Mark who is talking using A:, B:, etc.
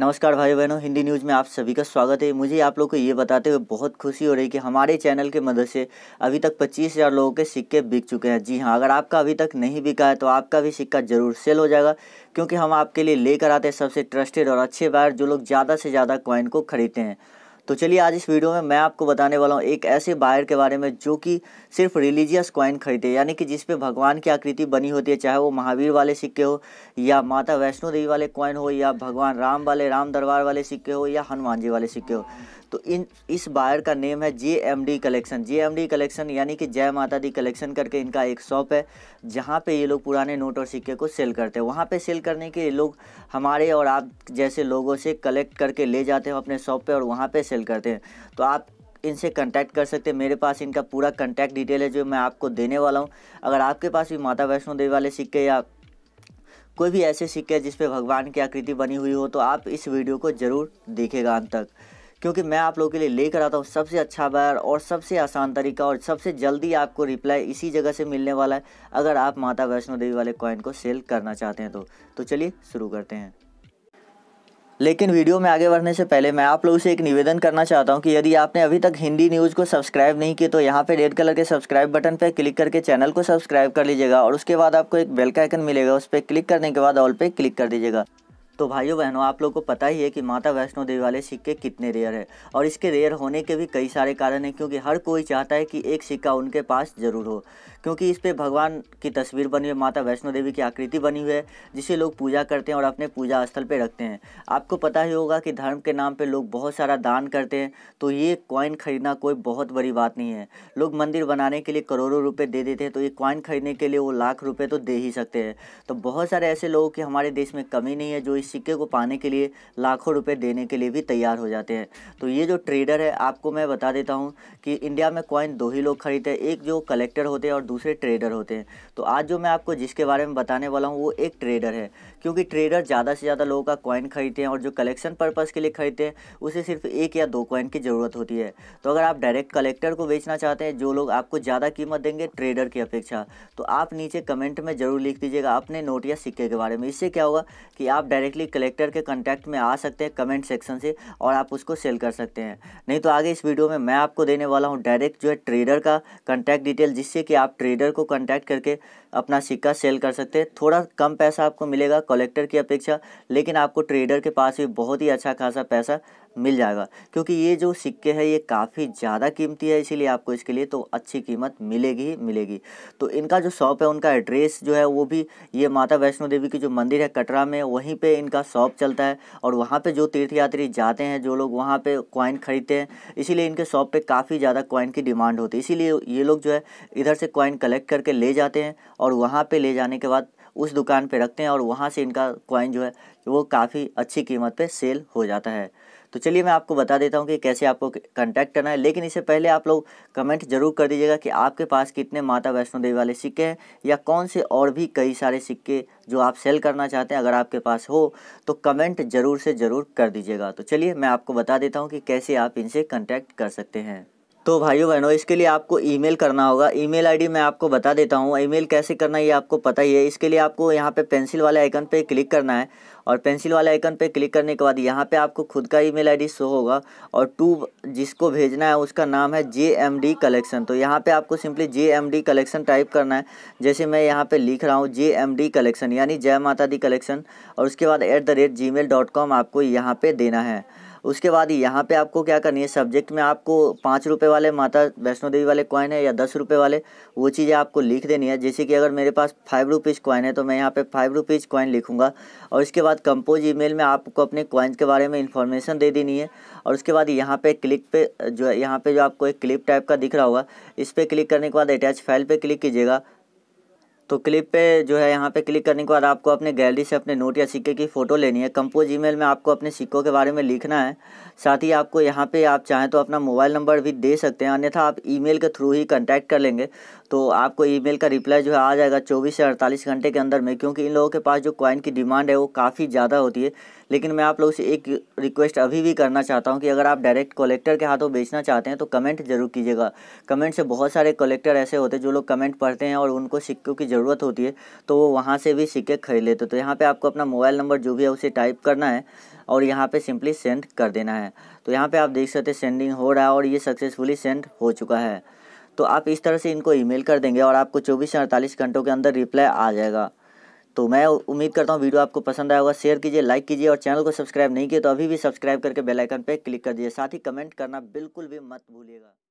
A: नमस्कार भाई बहनों हिंदी न्यूज़ में आप सभी का स्वागत है मुझे आप लोग को ये बताते हुए बहुत खुशी हो रही है कि हमारे चैनल के मदद से अभी तक पच्चीस हज़ार लोगों के सिक्के बिक चुके हैं जी हाँ अगर आपका अभी तक नहीं बिका है तो आपका भी सिक्का ज़रूर सेल हो जाएगा क्योंकि हम आपके लिए लेकर आते हैं सबसे ट्रस्टेड और अच्छे बायर जो लोग ज़्यादा से ज़्यादा कॉइन को खरीदते हैं तो चलिए आज इस वीडियो में मैं आपको बताने वाला हूँ एक ऐसे बायर के बारे में जो कि सिर्फ रिलीजियस क्वाइन खरीदे यानी कि जिसपे भगवान की आकृति बनी होती है चाहे वो महावीर वाले सिक्के हो या माता वैष्णो देवी वाले क्वाइन हो या भगवान राम वाले राम दरबार वाले सिक्के हो या हनुमान जी वाले सिक्के हो तो इन इस बायर का नेम है J M D collection J M D collection यानी कि जय माता दी कलेक्शन करके इनका एक शॉप है जहाँ पे ये लोग पुराने नोट और सिक्के को सेल करते हैं वहाँ पे सेल करने के लोग हमारे और आप जैसे लोगों से कलेक्ट करके ले जाते हो अपने शॉप पे और वहाँ पे सेल करते हैं तो आप इनसे कांटेक्ट कर सकते हैं मेरे पास इनका पूरा कांटेक्ट डिटेल है जो मैं आपको देने वाला हूँ अगर आपके पास भी माता वैष्णो देवी वाले सिक्के या कोई भी ऐसे सिक्के जिसपे भगवान की आकृति बनी हुई हो तो आप इस वीडियो को ज़रूर देखेगा अंत तक क्योंकि मैं आप लोगों के लिए लेकर आता हूँ सबसे अच्छा बार और सबसे आसान तरीका और सबसे जल्दी आपको रिप्लाई इसी जगह से मिलने वाला है अगर आप माता वैष्णो देवी वाले कॉइन को सेल करना चाहते हैं तो, तो चलिए शुरू करते हैं लेकिन वीडियो में आगे बढ़ने से पहले मैं आप लोगों से एक निवेदन करना चाहता हूं कि यदि आपने अभी तक हिंदी न्यूज़ को सब्सक्राइब नहीं किया तो यहां पे रेड कलर के सब्सक्राइब बटन पर क्लिक करके चैनल को सब्सक्राइब कर लीजिएगा और उसके बाद आपको एक बेल का आइकन मिलेगा उस पर क्लिक करने के बाद ऑल पे क्लिक कर दीजिएगा तो भाइयों बहनों आप लोग को पता ही है कि माता वैष्णो देवी वाले सिक्के कितने रेयर है और इसके रेयर होने के भी कई सारे कारण हैं क्योंकि हर कोई चाहता है कि एक सिक्का उनके पास ज़रूर हो क्योंकि इस पे भगवान की तस्वीर बनी हुई माता वैष्णो देवी की आकृति बनी हुई है जिसे लोग पूजा करते हैं और अपने पूजा स्थल पे रखते हैं आपको पता ही होगा कि धर्म के नाम पे लोग बहुत सारा दान करते हैं तो ये कॉइन खरीदना कोई बहुत बड़ी बात नहीं है लोग मंदिर बनाने के लिए करोड़ों रुपये दे देते हैं तो ये कॉइन खरीदने के लिए वो लाख रुपये तो दे ही सकते हैं तो बहुत सारे ऐसे लोगों की हमारे देश में कमी नहीं है जो इस सिक्के को पाने के लिए लाखों रुपये देने के लिए भी तैयार हो जाते हैं तो ये जो ट्रेडर है आपको मैं बता देता हूँ कि इंडिया में कॉइन दो ही लोग खरीदते हैं एक जो कलेक्टर होते हैं और दूसरे ट्रेडर होते हैं तो आज जो मैं आपको जिसके बारे में बताने वाला हूँ वो एक ट्रेडर है क्योंकि ट्रेडर ज़्यादा से ज़्यादा लोगों का कॉइन खरीदते हैं और जो कलेक्शन पर्पज़ के लिए खरीदते हैं उसे सिर्फ एक या दो कॉइन की ज़रूरत होती है तो अगर आप डायरेक्ट कलेक्टर को बेचना चाहते हैं जो लोग आपको ज़्यादा कीमत देंगे ट्रेडर की अपेक्षा तो आप नीचे कमेंट में ज़रूर लिख दीजिएगा अपने नोट या सिक्के के बारे में इससे क्या होगा कि आप डायरेक्टली कलेक्टर के कॉन्टैक्ट में आ सकते हैं कमेंट सेक्शन से और आप उसको सेल कर सकते हैं नहीं तो आगे इस वीडियो में मैं आपको देने वाला हूँ डायरेक्ट जो है ट्रेडर का कॉन्टैक्ट डिटेल जिससे कि आप ट्रेडर को कॉन्टैक्ट करके अपना सिक्का सेल कर सकते हैं थोड़ा कम पैसा आपको मिलेगा कलेक्टर की अपेक्षा लेकिन आपको ट्रेडर के पास भी बहुत ही अच्छा खासा पैसा मिल जाएगा क्योंकि ये जो सिक्के हैं ये काफ़ी ज़्यादा कीमती है इसीलिए आपको इसके लिए तो अच्छी कीमत मिलेगी ही मिलेगी तो इनका जो शॉप है उनका एड्रेस जो है वो भी ये माता वैष्णो देवी की जो मंदिर है कटरा में वहीं पे इनका शॉप चलता है और वहाँ पे जो तीर्थयात्री जाते हैं जो लोग वहाँ पर कॉइन खरीदते हैं इसीलिए इनके शॉप पर काफ़ी ज़्यादा कॉइन की डिमांड होती है इसीलिए ये लोग जो है इधर से कॉइन कलेक्ट करके ले जाते हैं और वहाँ पर ले जाने के बाद उस दुकान पे रखते हैं और वहाँ से इनका कॉइन जो है वो काफ़ी अच्छी कीमत पे सेल हो जाता है तो चलिए मैं आपको बता देता हूँ कि कैसे आपको कांटेक्ट करना है लेकिन इससे पहले आप लोग कमेंट जरूर कर दीजिएगा कि आपके पास कितने माता वैष्णो देवी वाले सिक्के हैं या कौन से और भी कई सारे सिक्के जो आप सेल करना चाहते हैं अगर आपके पास हो तो कमेंट ज़रूर से ज़रूर कर दीजिएगा तो चलिए मैं आपको बता देता हूँ कि कैसे आप इनसे कंटैक्ट कर सकते हैं तो भाइयों बहनों इसके लिए आपको ईमेल करना होगा ईमेल आईडी मैं आपको बता देता हूँ ईमेल कैसे करना ये आपको पता ही है इसके लिए आपको यहाँ पे पेंसिल वाले आइकन पे क्लिक करना है और पेंसिल वाले आइकन पे क्लिक करने के बाद यहाँ पे आपको खुद का ईमेल आईडी शो होगा और टू जिसको भेजना है उसका नाम है जे एम डी कलेक्शन तो यहाँ पर आपको simply J M D collection type करना है जैसे मैं यहाँ पर लिख रहा हूँ जे एम डी कलेक्शन यानी जय माता दी कलेक्शन और उसके बाद at the rate Gmail dot com आपको यहाँ पर देना है उसके बाद यहाँ पे आपको क्या करनी है सब्जेक्ट में आपको पाँच रुपये वाले माता वैष्णो देवी वाले कॉइन है या दस रुपये वाले वो चीज़ें आपको लिख देनी है जैसे कि अगर मेरे पास फाइव रुपीज़ कॉइन है तो मैं यहाँ पे फाइव रुपीज़ कॉइन लिखूँगा और इसके बाद कंपोज ई में आपको अपने कॉइन्स के बारे में इन्फॉर्मेशन दे देनी है और उसके बाद यहाँ पे क्लिक पे जो यहाँ पर जो आपको एक क्लिप टाइप का दिख रहा होगा इस पर क्लिक करने के बाद अटैच फाइल पर क्लिक कीजिएगा तो क्लिप पे जो है यहाँ पे क्लिक करने के बाद आपको अपने गैलरी से अपने नोट या सिक्के की फ़ोटो लेनी है कंपोज ईमेल में आपको अपने सिक्कों के बारे में लिखना है साथ ही आपको यहाँ पे आप चाहें तो अपना मोबाइल नंबर भी दे सकते हैं अन्यथा आप ईमेल के थ्रू ही कांटेक्ट कर लेंगे तो आपको ईमेल का रिप्लाई जो है आ जाएगा 24 से 48 घंटे के अंदर में क्योंकि इन लोगों के पास जो कॉइन की डिमांड है वो काफ़ी ज़्यादा होती है लेकिन मैं आप लोगों से एक रिक्वेस्ट अभी भी करना चाहता हूँ कि अगर आप डायरेक्ट कलेक्टर के हाथों बेचना चाहते हैं तो कमेंट जरूर कीजिएगा कमेंट से बहुत सारे कलेक्टर ऐसे होते हैं जो लोग कमेंट पढ़ते हैं और उनको सिक्कों की ज़रूरत होती है तो वो वहाँ से भी सिक्के खरीद लेते तो यहाँ पर आपको अपना मोबाइल नंबर जो भी है उसे टाइप करना है और यहाँ पे सिंपली सेंड कर देना है तो यहाँ पे आप देख सकते हैं सेंडिंग हो रहा है और ये सक्सेसफुली सेंड हो चुका है तो आप इस तरह से इनको ईमेल कर देंगे और आपको चौबीस से अड़तालीस घंटों के अंदर रिप्लाई आ जाएगा तो मैं उम्मीद करता हूँ वीडियो आपको पसंद आया होगा शेयर कीजिए लाइक कीजिए और चैनल को सब्सक्राइब नहीं किया तो अभी भी सब्सक्राइब करके बेल आइकन पर क्लिक कर दीजिए साथ ही कमेंट करना बिल्कुल भी मत भूलिएगा